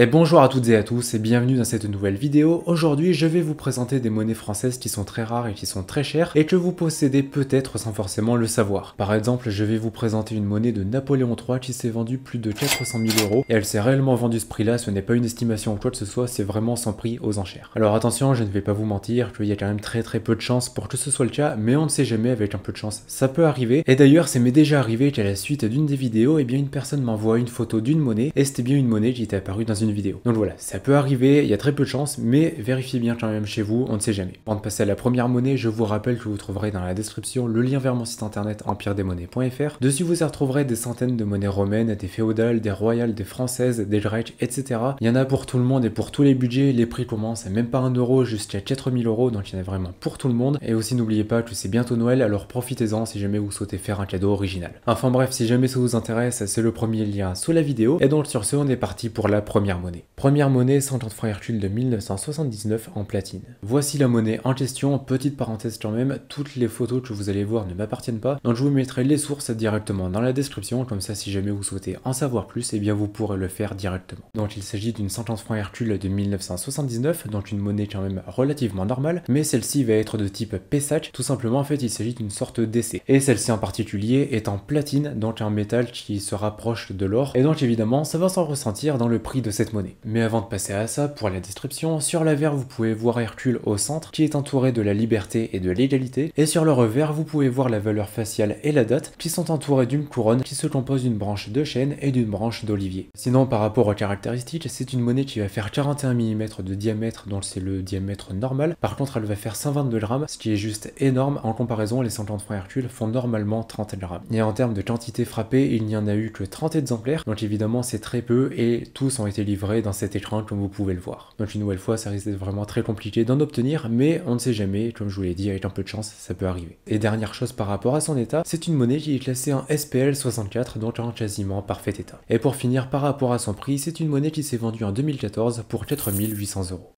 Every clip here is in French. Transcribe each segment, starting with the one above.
Et bonjour à toutes et à tous et bienvenue dans cette nouvelle vidéo. Aujourd'hui je vais vous présenter des monnaies françaises qui sont très rares et qui sont très chères et que vous possédez peut-être sans forcément le savoir. Par exemple je vais vous présenter une monnaie de Napoléon III qui s'est vendue plus de 400 000 euros et elle s'est réellement vendue ce prix là, ce n'est pas une estimation ou quoi que ce soit, c'est vraiment son prix aux enchères. Alors attention je ne vais pas vous mentir qu'il y a quand même très très peu de chance pour que ce soit le cas mais on ne sait jamais avec un peu de chance ça peut arriver et d'ailleurs c'est m'est déjà arrivé qu'à la suite d'une des vidéos eh bien une personne m'envoie une photo d'une monnaie et c'était bien une monnaie qui était apparue dans une vidéo. Donc voilà, ça peut arriver, il y a très peu de chances, mais vérifiez bien quand même chez vous, on ne sait jamais. Avant de passer à la première monnaie, je vous rappelle que vous trouverez dans la description le lien vers mon site internet empiredesmonnaies.fr. Dessus, vous y retrouverez des centaines de monnaies romaines, des féodales, des royales, des françaises, des grecques, etc. Il y en a pour tout le monde et pour tous les budgets, les prix commencent à même pas 1 euro jusqu'à 4000 euros, donc il y en a vraiment pour tout le monde. Et aussi, n'oubliez pas que c'est bientôt Noël, alors profitez-en si jamais vous souhaitez faire un cadeau original. Enfin bref, si jamais ça vous intéresse, c'est le premier lien sous la vidéo. Et donc sur ce, on est parti pour la première monnaie. Première monnaie 130 francs Hercule de 1979 en platine. Voici la monnaie en question, petite parenthèse quand même, toutes les photos que vous allez voir ne m'appartiennent pas, donc je vous mettrai les sources directement dans la description, comme ça si jamais vous souhaitez en savoir plus, et eh bien vous pourrez le faire directement. Donc il s'agit d'une 130 francs Hercule de 1979, donc une monnaie quand même relativement normale, mais celle-ci va être de type PESAC, tout simplement en fait il s'agit d'une sorte d'essai. Et celle-ci en particulier est en platine, donc un métal qui se rapproche de l'or, et donc évidemment ça va s'en ressentir dans le prix de monnaie. Mais avant de passer à ça, pour la description, sur l'avers vous pouvez voir Hercule au centre, qui est entouré de la liberté et de l'égalité, et sur le revers vous pouvez voir la valeur faciale et la date, qui sont entourés d'une couronne qui se compose d'une branche de chêne et d'une branche d'olivier. Sinon par rapport aux caractéristiques, c'est une monnaie qui va faire 41 mm de diamètre, donc c'est le diamètre normal, par contre elle va faire 122 grammes, ce qui est juste énorme, en comparaison les 50 francs Hercule font normalement 30 grammes. Et en termes de quantité frappée, il n'y en a eu que 30 exemplaires, donc évidemment c'est très peu et tous ont été dans cet écran comme vous pouvez le voir. Donc une nouvelle fois, ça risque d'être vraiment très compliqué d'en obtenir, mais on ne sait jamais, comme je vous l'ai dit, avec un peu de chance, ça peut arriver. Et dernière chose par rapport à son état, c'est une monnaie qui est classée en SPL 64, donc en quasiment parfait état. Et pour finir, par rapport à son prix, c'est une monnaie qui s'est vendue en 2014 pour 4800 euros.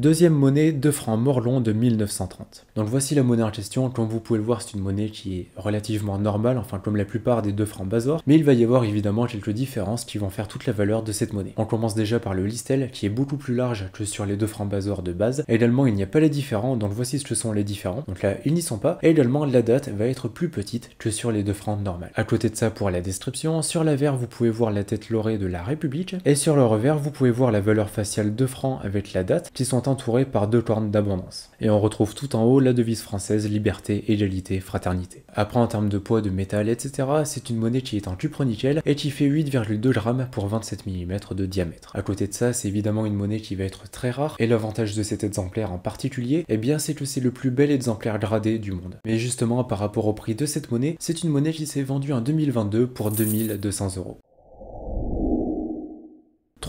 Deuxième monnaie, 2 francs morlon de 1930. Donc voici la monnaie en question. Comme vous pouvez le voir, c'est une monnaie qui est relativement normale, enfin comme la plupart des 2 francs Bazor, mais il va y avoir évidemment quelques différences qui vont faire toute la valeur de cette monnaie. On commence déjà par le listel qui est beaucoup plus large que sur les 2 francs Bazor de base. également, il n'y a pas les différents, donc voici ce que sont les différents. Donc là, ils n'y sont pas. Et également, la date va être plus petite que sur les 2 francs normales. À côté de ça, pour la description, sur la vous pouvez voir la tête laurée de la République, et sur le revers, vous pouvez voir la valeur faciale de francs avec la date, qui sont entouré par deux cornes d'abondance. Et on retrouve tout en haut la devise française liberté, égalité, fraternité. Après en termes de poids, de métal, etc., c'est une monnaie qui est en cupronickel et qui fait 8,2 grammes pour 27 mm de diamètre. À côté de ça, c'est évidemment une monnaie qui va être très rare et l'avantage de cet exemplaire en particulier, eh bien c'est que c'est le plus bel exemplaire gradé du monde. Mais justement, par rapport au prix de cette monnaie, c'est une monnaie qui s'est vendue en 2022 pour 2200 euros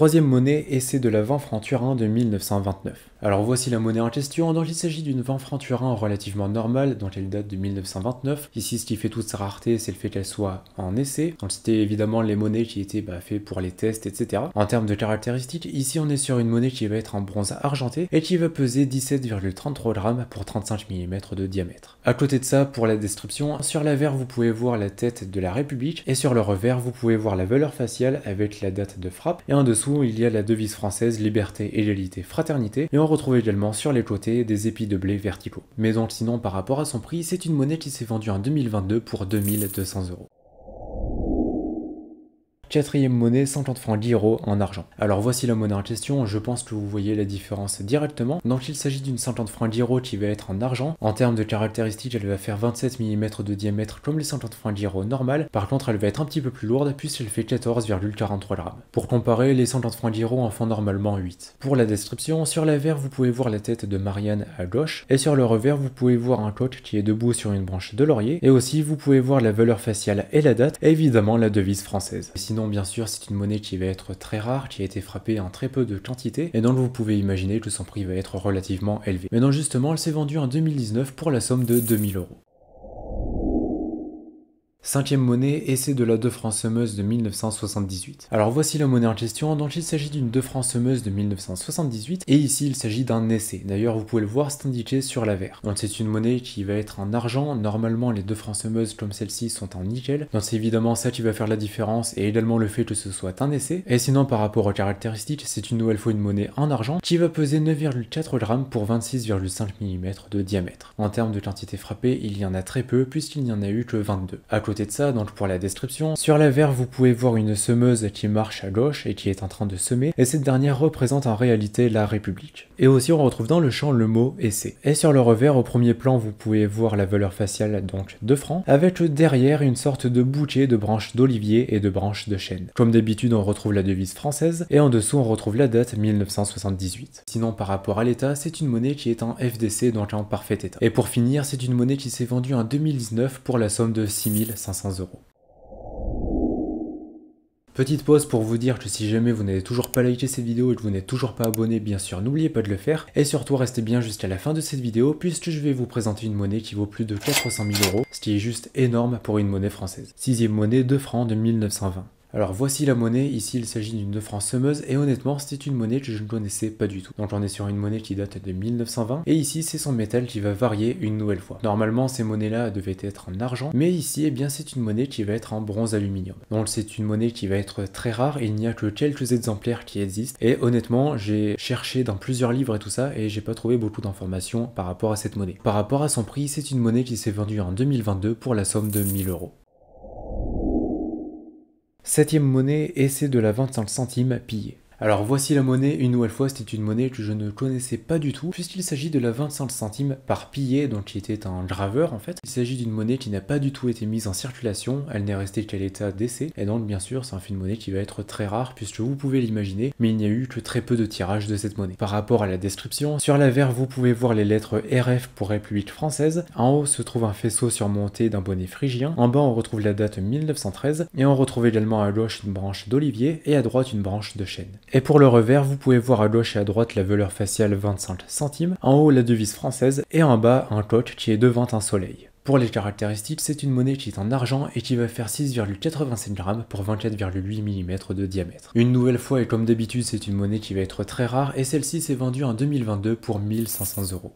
troisième monnaie essai de la 20 francs Turin de 1929. Alors voici la monnaie en question, donc il s'agit d'une 20 francs Turin relativement normale, donc elle date de 1929. Ici, ce qui fait toute sa rareté, c'est le fait qu'elle soit en essai. Donc c'était évidemment les monnaies qui étaient bah, faites pour les tests, etc. En termes de caractéristiques, ici on est sur une monnaie qui va être en bronze argenté et qui va peser 17,33 grammes pour 35 mm de diamètre. À côté de ça, pour la description, sur la vous pouvez voir la tête de la République et sur le revers vous pouvez voir la valeur faciale avec la date de frappe et en dessous il y a la devise française liberté, égalité, fraternité, et on retrouve également sur les côtés des épis de blé verticaux. Mais donc sinon, par rapport à son prix, c'est une monnaie qui s'est vendue en 2022 pour 2200 euros. Quatrième monnaie, 50 francs l'euro en argent. Alors voici la monnaie en question, je pense que vous voyez la différence directement. Donc il s'agit d'une 50 francs l'euro qui va être en argent. En termes de caractéristiques, elle va faire 27 mm de diamètre comme les 50 francs l'euro normales. Par contre, elle va être un petit peu plus lourde puisqu'elle fait 14,43 grammes. Pour comparer, les 50 francs d'Hiro en font normalement 8. Pour la description, sur la vous pouvez voir la tête de Marianne à gauche, et sur le revers vous pouvez voir un coq qui est debout sur une branche de laurier, et aussi vous pouvez voir la valeur faciale et la date, évidemment la devise française. Sinon bien sûr, c'est une monnaie qui va être très rare, qui a été frappée en très peu de quantité, et donc vous pouvez imaginer que son prix va être relativement élevé. Mais non, justement, elle s'est vendue en 2019 pour la somme de 2000 euros. Cinquième monnaie, essai de la 2 francs semeuse de 1978. Alors voici la monnaie en question, donc il s'agit d'une 2 francs semeuse de 1978, et ici il s'agit d'un essai. D'ailleurs vous pouvez le voir, c'est indiqué sur la verre. Donc c'est une monnaie qui va être en argent, normalement les 2 francs semeuses comme celle-ci sont en nickel, donc c'est évidemment ça qui va faire la différence, et également le fait que ce soit un essai. Et sinon par rapport aux caractéristiques, c'est une nouvelle fois une monnaie en argent qui va peser 9,4 grammes pour 26,5 mm de diamètre. En termes de quantité frappée, il y en a très peu puisqu'il n'y en a eu que 22. À côté de ça, donc pour la description, sur la verre vous pouvez voir une semeuse qui marche à gauche et qui est en train de semer, et cette dernière représente en réalité la République. Et aussi on retrouve dans le champ le mot essai. Et sur le revers, au premier plan, vous pouvez voir la valeur faciale donc de francs, avec derrière une sorte de bouquet de branches d'olivier et de branches de chêne. Comme d'habitude, on retrouve la devise française, et en dessous on retrouve la date 1978. Sinon par rapport à l'état, c'est une monnaie qui est en FDC donc en parfait état. Et pour finir, c'est une monnaie qui s'est vendue en 2019 pour la somme de 6000 500 euros. Petite pause pour vous dire que si jamais vous n'avez toujours pas liké cette vidéo et que vous n'êtes toujours pas abonné, bien sûr, n'oubliez pas de le faire. Et surtout, restez bien jusqu'à la fin de cette vidéo puisque je vais vous présenter une monnaie qui vaut plus de 400 000 euros, ce qui est juste énorme pour une monnaie française. Sixième monnaie, de francs de 1920. Alors voici la monnaie, ici il s'agit d'une 2 francs semeuse et honnêtement c'est une monnaie que je ne connaissais pas du tout. Donc on est sur une monnaie qui date de 1920 et ici c'est son métal qui va varier une nouvelle fois. Normalement ces monnaies là devaient être en argent mais ici eh bien c'est une monnaie qui va être en bronze aluminium. Donc c'est une monnaie qui va être très rare il n'y a que quelques exemplaires qui existent et honnêtement j'ai cherché dans plusieurs livres et tout ça et j'ai pas trouvé beaucoup d'informations par rapport à cette monnaie. Par rapport à son prix c'est une monnaie qui s'est vendue en 2022 pour la somme de 1000 euros. Septième monnaie, essai de la 25 centimes centime alors voici la monnaie, une nouvelle fois, c'était une monnaie que je ne connaissais pas du tout, puisqu'il s'agit de la 25 centimes par pillet, donc qui était un graveur en fait. Il s'agit d'une monnaie qui n'a pas du tout été mise en circulation, elle n'est restée qu'à l'état d'essai, et donc bien sûr c'est un film monnaie qui va être très rare, puisque vous pouvez l'imaginer, mais il n'y a eu que très peu de tirages de cette monnaie. Par rapport à la description, sur la vous pouvez voir les lettres RF pour République française, en haut se trouve un faisceau surmonté d'un bonnet phrygien, en bas on retrouve la date 1913, et on retrouve également à gauche une branche d'olivier, et à droite une branche de chêne. Et pour le revers, vous pouvez voir à gauche et à droite la valeur faciale 25 centimes, en haut la devise française et en bas un coq qui est devant un soleil. Pour les caractéristiques, c'est une monnaie qui est en argent et qui va faire 6,87 grammes pour 24,8 mm de diamètre. Une nouvelle fois et comme d'habitude, c'est une monnaie qui va être très rare et celle-ci s'est vendue en 2022 pour 1500 euros.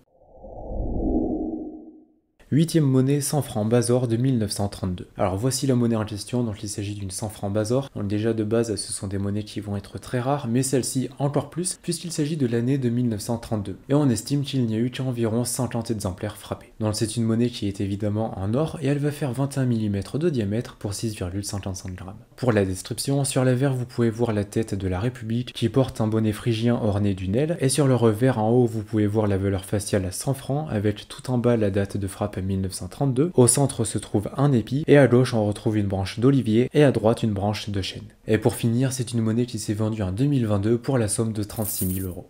Huitième monnaie 100 francs Bazor de 1932. Alors voici la monnaie en question, donc il s'agit d'une 100 francs Bazor. Donc déjà de base ce sont des monnaies qui vont être très rares, mais celle-ci encore plus puisqu'il s'agit de l'année de 1932. Et on estime qu'il n'y a eu qu'environ 50 exemplaires frappés. Donc c'est une monnaie qui est évidemment en or et elle va faire 21 mm de diamètre pour 6,55 grammes. Pour la description, sur la verre vous pouvez voir la tête de la République qui porte un bonnet phrygien orné d'une aile et sur le revers en haut vous pouvez voir la valeur faciale à 100 francs avec tout en bas la date de frappe 1932, au centre se trouve un épi, et à gauche on retrouve une branche d'olivier, et à droite une branche de chêne. Et pour finir, c'est une monnaie qui s'est vendue en 2022 pour la somme de 36 000 euros.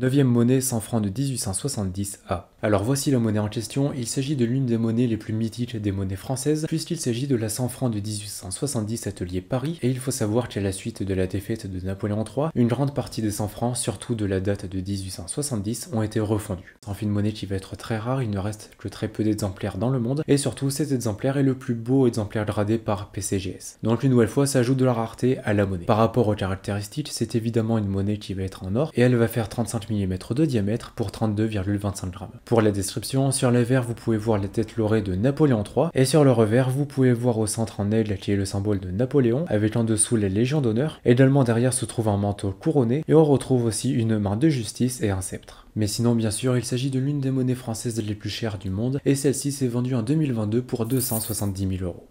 Neuvième monnaie 100 francs de 1870 A. Alors voici la monnaie en question, il s'agit de l'une des monnaies les plus mythiques des monnaies françaises, puisqu'il s'agit de la 100 francs de 1870 atelier Paris, et il faut savoir qu'à la suite de la défaite de Napoléon III, une grande partie des 100 francs, surtout de la date de 1870, ont été refondus. C'est enfin une monnaie qui va être très rare, il ne reste que très peu d'exemplaires dans le monde, et surtout cet exemplaire est le plus beau exemplaire gradé par PCGS. Donc une nouvelle fois, ça ajoute de la rareté à la monnaie. Par rapport aux caractéristiques, c'est évidemment une monnaie qui va être en or, et elle va faire 35 mm de diamètre pour 32,25 grammes. Pour la description, sur les verres vous pouvez voir la tête laurée de Napoléon III et sur le revers vous pouvez voir au centre un aigle qui est le symbole de Napoléon avec en dessous les légions d'honneur. Également derrière se trouve un manteau couronné et on retrouve aussi une main de justice et un sceptre. Mais sinon, bien sûr, il s'agit de l'une des monnaies françaises les plus chères du monde, et celle-ci s'est vendue en 2022 pour 270 000 euros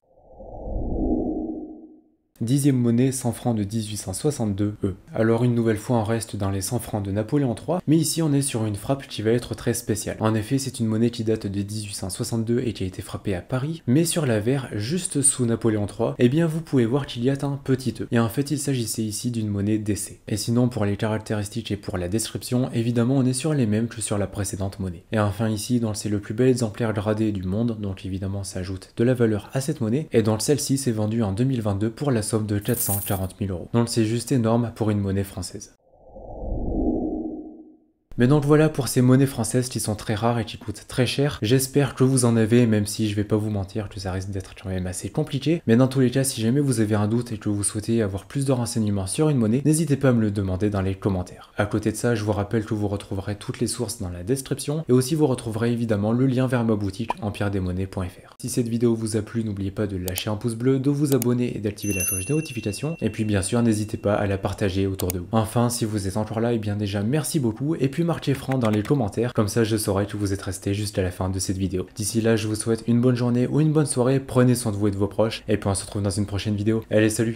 dixième monnaie 100 francs de 1862 E. Alors une nouvelle fois on reste dans les 100 francs de Napoléon III, mais ici on est sur une frappe qui va être très spéciale. En effet c'est une monnaie qui date de 1862 et qui a été frappée à Paris, mais sur la verre, juste sous Napoléon III, eh bien vous pouvez voir qu'il y a un petit E. Et en fait il s'agissait ici d'une monnaie d'essai. Et sinon pour les caractéristiques et pour la description, évidemment on est sur les mêmes que sur la précédente monnaie. Et enfin ici donc c'est le plus bel exemplaire gradé du monde, donc évidemment ça ajoute de la valeur à cette monnaie, et donc celle-ci s'est vendue en 2022 pour la somme de 440 000 euros. Donc c'est juste énorme pour une monnaie française. Mais donc voilà pour ces monnaies françaises qui sont très rares et qui coûtent très cher. J'espère que vous en avez, même si je vais pas vous mentir que ça risque d'être quand même assez compliqué. Mais dans tous les cas, si jamais vous avez un doute et que vous souhaitez avoir plus de renseignements sur une monnaie, n'hésitez pas à me le demander dans les commentaires. À côté de ça, je vous rappelle que vous retrouverez toutes les sources dans la description et aussi vous retrouverez évidemment le lien vers ma boutique empiredesmonnaies.fr. Si cette vidéo vous a plu, n'oubliez pas de lâcher un pouce bleu, de vous abonner et d'activer la cloche des notifications Et puis bien sûr, n'hésitez pas à la partager autour de vous. Enfin, si vous êtes encore là, et eh bien déjà merci beaucoup et puis marquez franc dans les commentaires, comme ça je saurai que vous êtes resté jusqu'à la fin de cette vidéo. D'ici là, je vous souhaite une bonne journée ou une bonne soirée, prenez soin de vous et de vos proches, et puis on se retrouve dans une prochaine vidéo. Allez, salut